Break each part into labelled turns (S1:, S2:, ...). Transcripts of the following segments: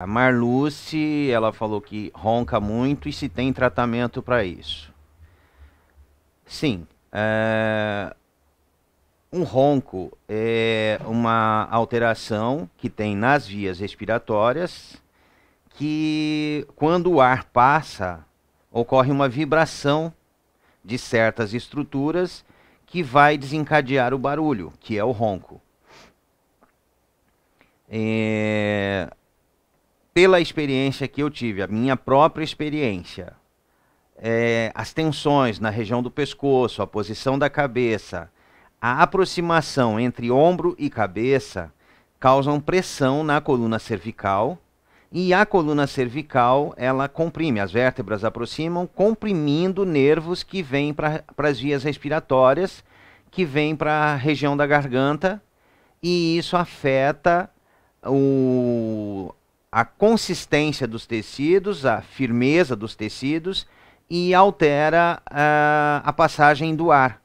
S1: A Marluce, ela falou que ronca muito e se tem tratamento para isso. Sim, é... um ronco é uma alteração que tem nas vias respiratórias que quando o ar passa, ocorre uma vibração de certas estruturas que vai desencadear o barulho, que é o ronco. É pela experiência que eu tive, a minha própria experiência, é, as tensões na região do pescoço, a posição da cabeça, a aproximação entre ombro e cabeça causam pressão na coluna cervical e a coluna cervical ela comprime, as vértebras aproximam, comprimindo nervos que vêm para as vias respiratórias, que vêm para a região da garganta, e isso afeta o, a consistência dos tecidos, a firmeza dos tecidos e altera uh, a passagem do ar.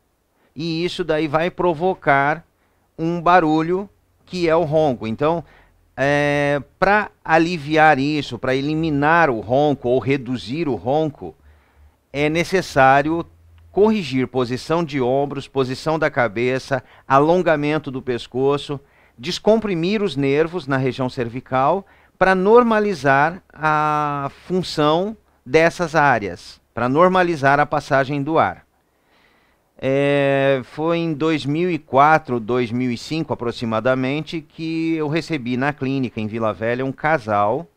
S1: E isso daí vai provocar um barulho que é o ronco. Então, é, para aliviar isso, para eliminar o ronco ou reduzir o ronco, é necessário corrigir posição de ombros, posição da cabeça, alongamento do pescoço, descomprimir os nervos na região cervical para normalizar a função dessas áreas, para normalizar a passagem do ar. É, foi em 2004, 2005 aproximadamente, que eu recebi na clínica em Vila Velha um casal.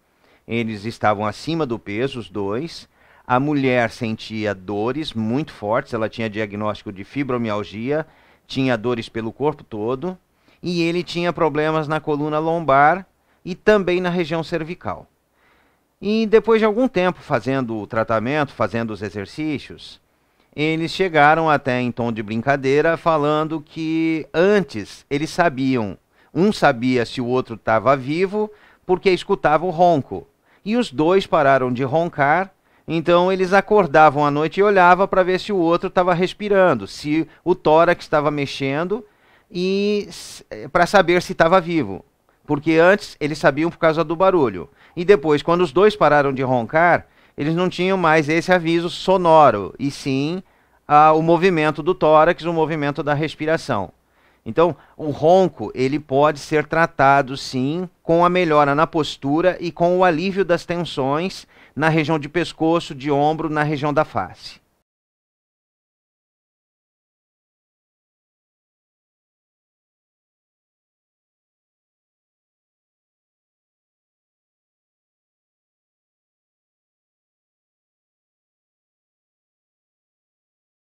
S1: Eles estavam acima do peso, os dois. A mulher sentia dores muito fortes, ela tinha diagnóstico de fibromialgia, tinha dores pelo corpo todo, e ele tinha problemas na coluna lombar e também na região cervical. E depois de algum tempo fazendo o tratamento, fazendo os exercícios, eles chegaram até em tom de brincadeira falando que antes eles sabiam, um sabia se o outro estava vivo porque escutava o ronco. E os dois pararam de roncar, então eles acordavam à noite e olhavam para ver se o outro estava respirando, se o tórax estava mexendo e eh, para saber se estava vivo. Porque antes eles sabiam por causa do barulho. E depois, quando os dois pararam de roncar, eles não tinham mais esse aviso sonoro, e sim ah, o movimento do tórax, o movimento da respiração. Então, o ronco, ele pode ser tratado sim com a melhora na postura e com o alívio das tensões na região de pescoço, de ombro, na região da face.